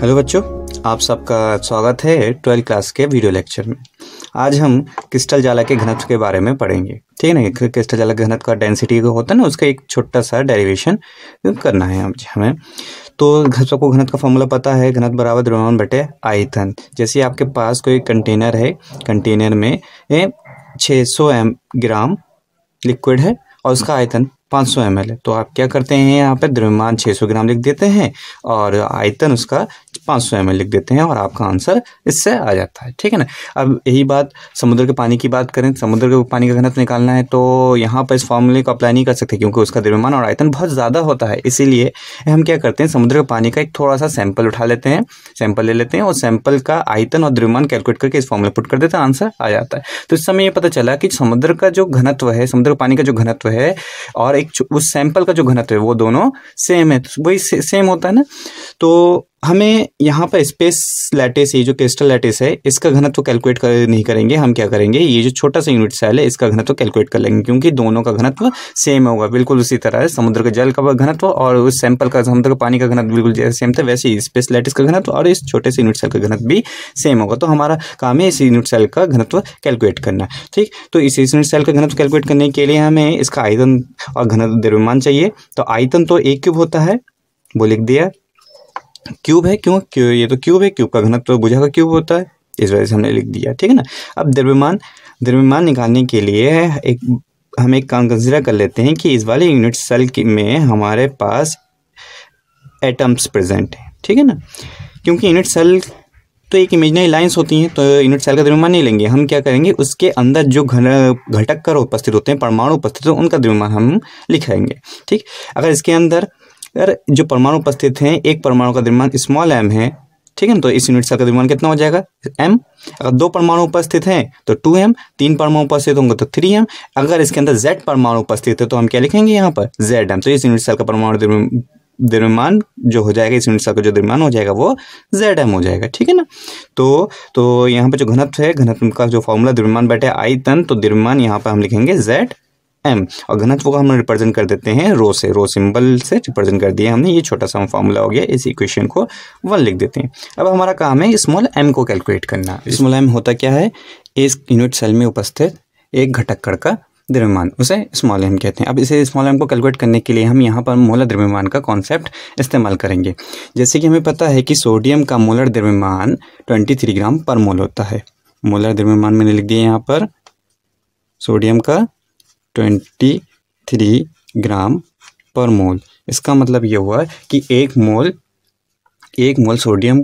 hello बच्चों आप सबका स्वागत है ट्वेल्थ क्लास के वीडियो लेक्चर में आज हम क्रिस्टल जाला के घनत्व के बारे में पढ़ेंगे ठीक है ना क्रिस्टल जाला घनत्व का डेंसिटी का होता है ना उसका एक छोटा सा डेरिवेशन करना है हमें तो सबको घनत्व का फॉर्मूला पता है घनत्व बराबर द्रव्यमान बटे आयतन जैसे आपके पास कोई कंटेनर है कंटेनर में छः सौ ग्राम लिक्विड है और उसका आयतन 500 एम तो आप क्या करते हैं यहाँ पर द्रव्यमान 600 ग्राम लिख देते हैं और आयतन उसका 500 एम लिख देते हैं और आपका आंसर इससे आ जाता है ठीक है ना अब यही बात समुद्र के पानी की बात करें समुद्र के पानी का घनत्व निकालना है तो यहाँ पर इस फॉर्मूले को अप्लाई नहीं कर सकते क्योंकि उसका द्रव्यमान और आयतन बहुत ज़्यादा होता है इसीलिए हम क्या करते हैं समुद्र के पानी का एक थोड़ा सा सैंपल उठा लेते हैं सैंपल ले लेते हैं और सैंपल का आयतन और द्रव्यमान कैलकुलेट करके इस फॉर्मूले पुट कर देते हैं आंसर आ जाता है तो इस समय ये पता चला कि समुद्र का जो घनत्व है समुद्र पानी का जो घनत्व है और एक उस सैंपल का जो घनत्व है वो दोनों सेम है तो वही से, सेम होता है ना तो हमें यहाँ पर स्पेस लैटिस ये जो क्रिस्टल लैटिस है इसका घनत्व कैलकुलेट कर नहीं करेंगे हम क्या करेंगे ये जो छोटा सा यूनिट सेल है इसका घनत्व कैलकुलेट कर लेंगे क्योंकि दोनों का घनत्व सेम होगा बिल्कुल उसी तरह है समुद्र के जल का घनत्व और उस सैंपल का समुद्र का पानी का घनत्व बिल्कुल जैसे सेम था वैसे ही स्पेस लैटिस का घनत्व और इस छोटे से यूनिट सेल का घनत्व भी सेम होगा तो हमारा काम है इस यूनिट सेल का घनत्व कैलकुलेट करना ठीक तो इस यूनिट सेल का घनत्व कैलकुलेट करने के लिए हमें इसका आयतन और घनत्व द्रव्यमान चाहिए तो आयतन तो एक क्यूब होता है वो लिख दिया क्यूब है क्यों क्यों ये तो क्यूब है क्यूब का घनत्व तो बुझा का क्यूब होता है इस वजह से हमने लिख दिया ठीक है ना अब द्रव्यमान द्रव्यमान निकालने के लिए एक हम एक काम कंसिडर कर लेते हैं कि इस वाले यूनिट सेल में हमारे पास एटम्स प्रेजेंट हैं ठीक है ना क्योंकि यूनिट सेल तो एक इमेजनरी लाइंस होती हैं तो यूनिट सेल का द्रव्यमान नहीं लेंगे हम क्या करेंगे उसके अंदर जो घन घटक कर उपस्थित होते हैं परमाणु उपस्थित होते हैं उनका द्रव्यमान हम लिखाएंगे ठीक अगर इसके अंदर अगर जो परमाणु उपस्थित हैं एक परमाणु का द्रव्यमान स्मॉल एम है ठीक है ना तो इस यूनिट सेल का द्रव्यमान कितना हो जाएगा एम अगर दो परमाणु उपस्थित हैं तो टू एम तीन परमाणु उपस्थित होंगे तो थ्री एम अगर इसके अंदर जेड परमाणु उपस्थित है तो हम क्या लिखेंगे यहाँ पर जेड एम तो इस यूनिट सेल का परमाणु द्रव्यमान जो हो जाएगा इस यूनिट सेल का जो द्रव्यमान हो जाएगा वो जेड एम हो जाएगा ठीक है ना तो तो यहाँ पर जो घनत्व है घनत्व का जो फॉर्मूला द्रव्यमान बैठे आई तन तो द्रव्यमान यहाँ पर हम लिखेंगे जेड एम और घनत्व को हम रिप्रेजेंट कर देते हैं रो से रो सिंबल से रिप्रेजेंट कर दिया हमने ये छोटा सा फॉर्मूला हो गया इस इक्वेशन को वन लिख देते हैं अब हमारा काम है स्मॉल एम को कैलकुलेट करना स्मॉल एम होता क्या है इस यूनिट सेल में उपस्थित एक घटक कण का द्रव्यमान उसे स्मॉल एम कहते हैं अब इसे स्मॉल एम को कैलकुलेट करने के लिए हम यहाँ पर मोलर द्रव्यमान का कॉन्सेप्ट इस्तेमाल करेंगे जैसे कि हमें पता है कि सोडियम का मोलर द्रव्यमान 23 ग्राम पर मोल होता है मोलर द्रव्यमान मैंने लिख दिया यहाँ पर सोडियम का ट्वेंटी थ्री ग्राम पर मोल इसका मतलब ये हुआ कि एक मोल एक मोल सोडियम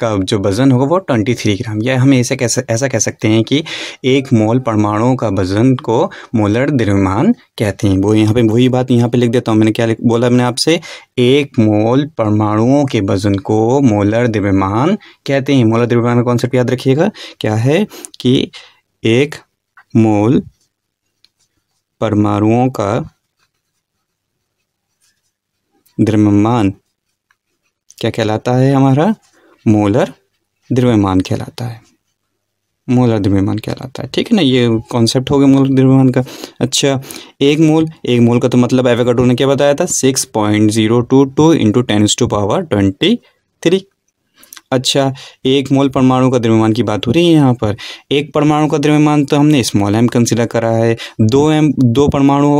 का जो वज़न होगा वो ट्वेंटी थ्री ग्राम या हम ऐसे कह ऐसा कह सकते हैं कि एक मोल परमाणुओं का वज़न को मोलर द्रव्यमान कहते हैं वो यहाँ पे वही बात यहाँ पे लिख देता हूँ मैंने क्या बोला मैंने आपसे एक मोल परमाणुओं के वज़न को मोलर द्रव्यमान कहते हैं मोलर द्रव्यमान का कॉन्सेप्ट याद रखिएगा क्या है कि एक मोल परमाणुओं का द्रव्यमान क्या कहलाता है हमारा मोलर द्रव्यमान कहलाता है मोलर द्रव्यमान कहलाता है ठीक है ना ये कॉन्सेप्ट हो गया मोलर द्रव्यमान का अच्छा एक मोल एक मोल का तो मतलब एवेगाडो ने क्या बताया था six point zero two two into ten to power twenty three अच्छा एक मोल परमाणु का द्रव्यमान की बात हो रही है यहाँ पर एक परमाणु का द्रव्यमान तो हमने स्मॉल एम कंसिडर करा है दो एम दो परमाणु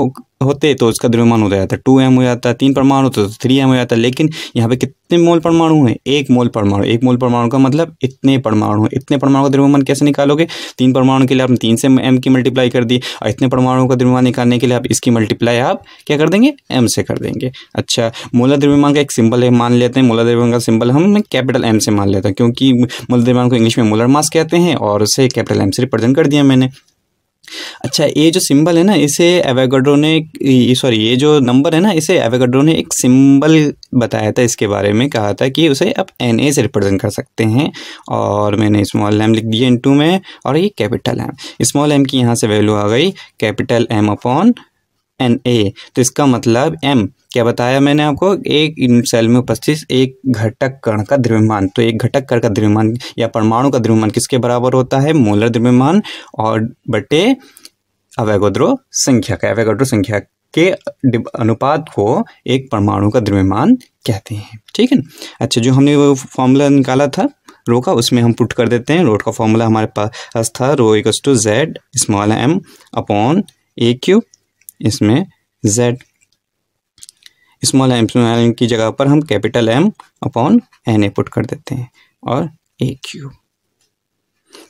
होते तो उसका द्रव्यमान हो जाता टू एम हो जाता तीन परमाणु होते तो थ्री एम हो जाता लेकिन यहाँ पे कितने मोल परमाणु हैं एक मोल परमाणु एक मोल परमाणु का मतलब इतने परमाणु इतने परमाणु का द्रव्यमान कैसे निकालोगे तीन परमाणु के लिए आपने तीन से एम की मल्टीप्लाई कर दी और इतने परमाणु का द्रव्यमान निकालने के लिए आप इसकी मल्टीप्लाई आप क्या कर देंगे एम से कर देंगे अच्छा मोला द्रव्यमान का एक सिंबल है मान लेते हैं मोला द्रव्यमान का सिंबल हम कैपिटल एम से मान लेते हैं क्योंकि मोला द्रव्यमान को इंग्लिश में मोलर मास कहते हैं और उसे कैपिटल एम से रिप्रेजेंट कर दिया मैंने अच्छा ये जो सिंबल है ना इसे एवेगाड्रो ने सॉरी ये जो नंबर है ना इसे एवेगाड्रो ने एक सिंबल बताया था इसके बारे में कहा था कि उसे आप एन ए से रिप्रेजेंट कर सकते हैं और मैंने स्मॉल एम लिख दिया टू में और ये कैपिटल एम स्मॉल एम की यहाँ से वैल्यू आ गई capital M upon N A तो इसका मतलब एम क्या बताया मैंने आपको एक सेल में उपस्थित एक घटक कण का द्रव्यमान तो एक घटक कण का द्रव्यमान या परमाणु का द्रव्यमान किसके बराबर होता है मोलर द्रव्यमान और बटे अवैगोद्रो संख्या का अवैगोद्रो संख्या के अनुपात को एक परमाणु का द्रव्यमान कहते हैं ठीक है अच्छा जो हमने वो फॉर्मूला निकाला था रो का उसमें हम पुट कर देते हैं रोड का फॉर्मूला हमारे पास था rho equals to Z small M upon A cube इसमें Z small M small M की जगह पर हम capital M upon N A put कर देते हैं और ए क्यू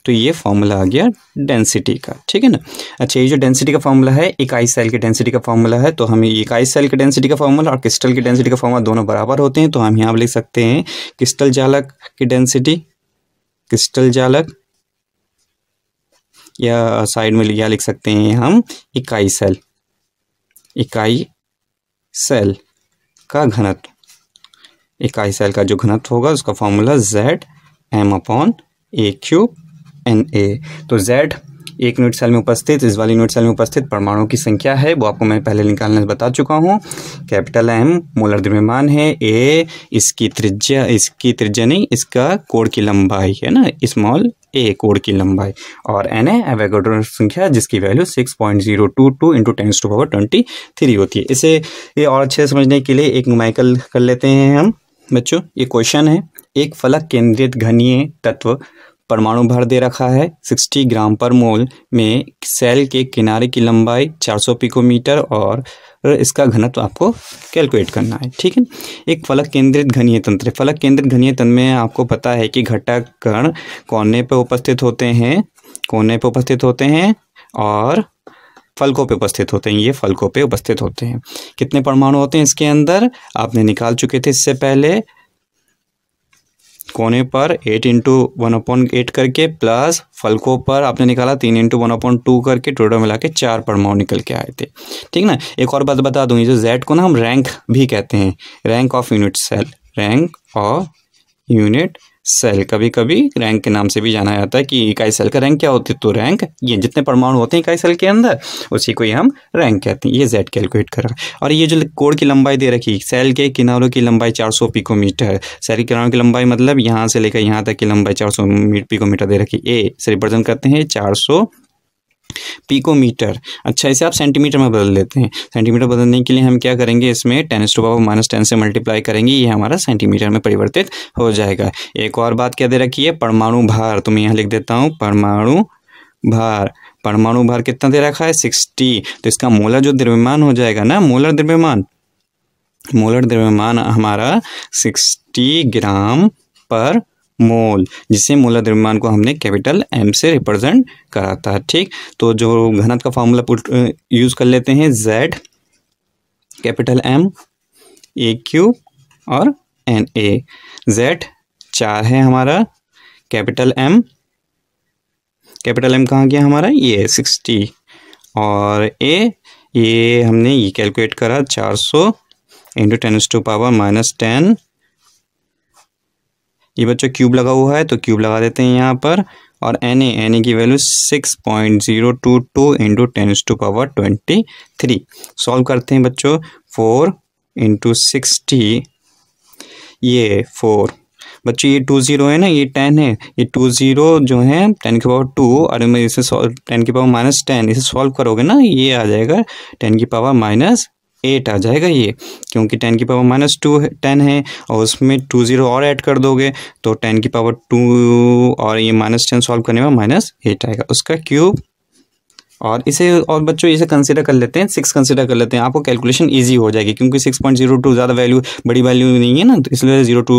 तो ये फॉर्मूला आ गया डेंसिटी का ठीक है ना अच्छा ये जो डेंसिटी का फॉर्मूला है इकाई सेल की डेंसिटी का फॉर्मूला है तो हम इकाई सेल की डेंसिटी का फॉर्मूला और क्रिस्टल की डेंसिटी का फॉर्मूला दोनों बराबर होते हैं तो हम यहाँ लिख सकते हैं क्रिस्टल जालक की डेंसिटी क्रिस्टल जालक या साइड में लिया लिख सकते हैं हम इकाई सेल इकाई सेल का घनत्व इकाई सेल का जो घनत्व होगा उसका formula Z M upon A cube N A तो जेड एक यूनिट सेल में उपस्थित इस वाली यूनिट सेल में उपस्थित परमाणुओं की संख्या है वो आपको मैं पहले निकालने बता चुका हूँ कैपिटल एम मोलर द्रव्यमान है ए इसकी त्रिज्या इसकी त्रिज्या नहीं इसका कोड की लंबाई है ना स्मॉल ए कोड की लंबाई और एन ए एवेगाड्रो संख्या जिसकी value six point zero two two into ten to power twenty three होती है इसे ये और अच्छे समझने के लिए एक नुमाइकल कर लेते हैं हम बच्चों ये क्वेश्चन है एक फलक केंद्रित घनीय तत्व परमाणु भर दे रखा है 60 ग्राम पर मोल में सेल के किनारे की लंबाई 400 पिकोमीटर और इसका घनत्व आपको कैलकुलेट करना है ठीक है एक फलक केंद्रित घनीय तंत्र फलक केंद्रित घनीय तंत्र में आपको पता है कि घटक कण कोने पर उपस्थित होते हैं कोने पर उपस्थित होते हैं और फलकों पे उपस्थित होते हैं ये फलकों पे उपस्थित होते हैं कितने परमाणु होते हैं इसके अंदर आपने निकाल चुके थे इससे पहले कोने पर eight into one point eight करके प्लस फलकों पर आपने निकाला तीन इंटू वन पॉइंट टू करके टोटल मिला के चार परमाणु निकल के आए थे ठीक ना एक और बात बता दूंगी जो जेड को ना हम रैंक भी कहते हैं rank of unit cell rank of unit cell कभी कभी रैंक के नाम से भी जाना जाता है कि इकाई सेल का रैंक क्या होती है तो रैंक ये जितने परमाणु होते हैं इकाई सेल के अंदर उसी को ही हम रैंक कहते हैं ये जेड कैलकुलेट कर रहा है और ये जो कोड की लंबाई दे रखी सेल के किनारों की लंबाई चार सौ पिकोमीटर सेल के किनारों की लंबाई मतलब यहाँ से लेकर यहाँ तक की लंबाई चार सौ पिकोमीटर दे रखी ए से रिप्रेजेंट करते हैं चार सौ पीकोमीटर अच्छा इसे आप सेंटीमीटर में बदल देते हैं सेंटीमीटर बदलने के लिए हम क्या करेंगे इसमें ten to power minus ten से मल्टीप्लाई करेंगे ये हमारा सेंटीमीटर में परिवर्तित हो जाएगा एक और बात क्या दे रखी है परमाणु भार तो मैं यहाँ लिख देता हूँ परमाणु भार परमाणु भार कितना दे रखा है सिक्सटी तो इसका मोलर जो द्रव्यमान हो जाएगा ना मोलर द्रव्यमान मोलर द्रव्यमान हमारा सिक्सटी ग्राम पर मोल जिसे मोला द्रव्यमान को हमने कैपिटल एम से रिप्रेजेंट करा था ठीक तो जो घनत्व का फॉर्मूला यूज़ कर लेते हैं Z capital M A cube और एन ए जेड चार है हमारा कैपिटल एम कैपिटल एम कहाँ गया हमारा ये सिक्सटी और ए ये हमने ये कैलकुलेट करा चार सौ into ten to power minus ten ये बच्चों क्यूब लगा हुआ है तो क्यूब लगा देते हैं यहाँ पर और एन ए एन ए की value six point zero two two into ten to power twenty three solve करते हैं बच्चों फोर इंटू सिक्सटी ये फोर बच्चों ये टू जीरो है ना ये टेन है ये टू जीरो जो है टेन की पावर टू और मैं इसे टेन की पावर माइनस टेन इसे सॉल्व करोगे ना ये आ जाएगा टेन की पावर माइनस एट आ जाएगा ये क्योंकि टेन की पावर माइनस टू टेन है और उसमें टू ज़ीरो और ऐड कर दोगे तो टेन की पावर टू और ये माइनस टेन सॉल्व करने में माइनस एट आएगा उसका क्यूब और इसे और बच्चों इसे कंसिडर कर लेते हैं सिक्स कंसिडर कर लेते हैं आपको कैलकुलेशन इजी हो जाएगी क्योंकि सिक्स पॉइंट जीरो टू ज़्यादा वैल्यू बड़ी वैल्यू नहीं है ना तो इसलिए zero two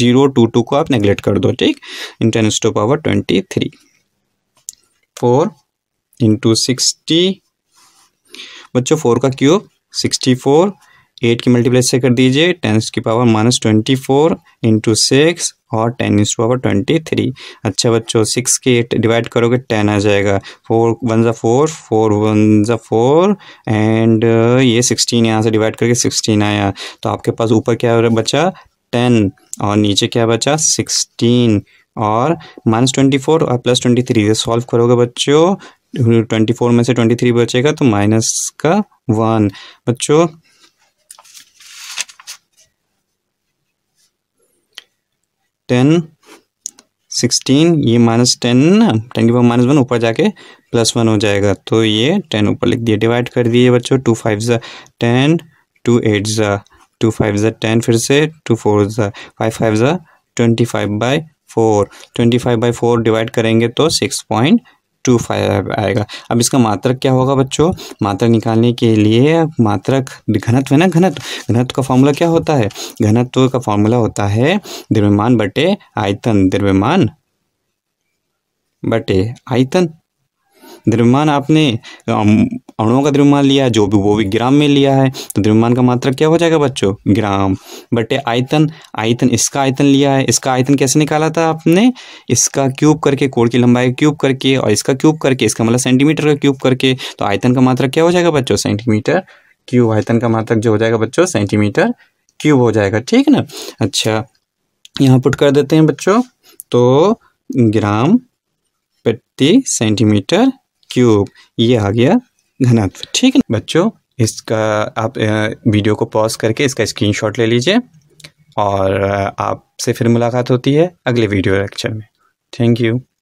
zero two two को आप नेगलेक्ट कर दो ठीक इन ten to power twenty three four into sixty बच्चों फोर का क्यूब सिक्सटी फोर एट की मल्टीप्लाई से कर दीजिए टेन की power minus twenty four into six और टेन इंस पावर ट्वेंटी थ्री अच्छा बच्चों सिक्स के एट डिवाइड करोगे टेन आ जाएगा फोर वन ज़ा फोर फोर वन ज़ा फोर एंड ये सिक्सटीन यहाँ से डिवाइड करके सिक्सटीन आया तो आपके पास ऊपर क्या बचा टेन और नीचे क्या बचा सिक्सटीन और माइनस ट्वेंटी फोर और प्लस ट्वेंटी थ्री सॉल्व करोगे बच्चों ट्वेंटी फोर में से ट्वेंटी थ्री बचेगा तो माइनस का वन बच्चों टेन सिक्सटीन ये माइनस टेन ना टेन के पावर माइनस वन ऊपर जाके प्लस वन हो जाएगा तो ये टेन ऊपर लिख दिए डिवाइड कर दिए बच्चों टू फाइव ज़ा टेन टू एट ज़ा टू फाइव ज़ा टेन फिर से टू फोर ज़ा फाइव फाइव ज़ा twenty five by four twenty five by four divide करेंगे तो सिक्स पॉइंट टू फाइव आएगा अब इसका मात्रक क्या होगा बच्चों मात्रक निकालने के लिए मात्रक घनत्व है ना घनत्व घनत्व का फॉर्मूला क्या होता है घनत्व का फॉर्मूला होता है द्रव्यमान बटे आयतन द्रव्यमान बटे आयतन द्रव्यमान आपने अणुओं का द्रव्यमान लिया जो भी वो भी ग्राम में लिया है तो द्रव्यमान का मात्रक क्या हो जाएगा बच्चों ग्राम बटे आयतन आयतन इसका आयतन लिया है इसका आयतन कैसे निकाला था आपने इसका क्यूब करके कोड़ की लंबाई क्यूब करके और इसका क्यूब करके इसका मतलब सेंटीमीटर का क्यूब करके तो आयतन का मात्रक क्या हो जाएगा बच्चों सेंटीमीटर क्यूब आयतन का मात्रक जो हो जाएगा बच्चों सेंटीमीटर क्यूब हो जाएगा ठीक ना अच्छा यहाँ पुट कर देते हैं बच्चों तो ग्राम प्रति सेंटीमीटर क्यूब ये आ गया घनत्व ठीक है बच्चों इसका आप वीडियो को पॉज करके इसका स्क्रीनशॉट ले लीजिए और आपसे फिर मुलाकात होती है अगले वीडियो लेक्चर में थैंक यू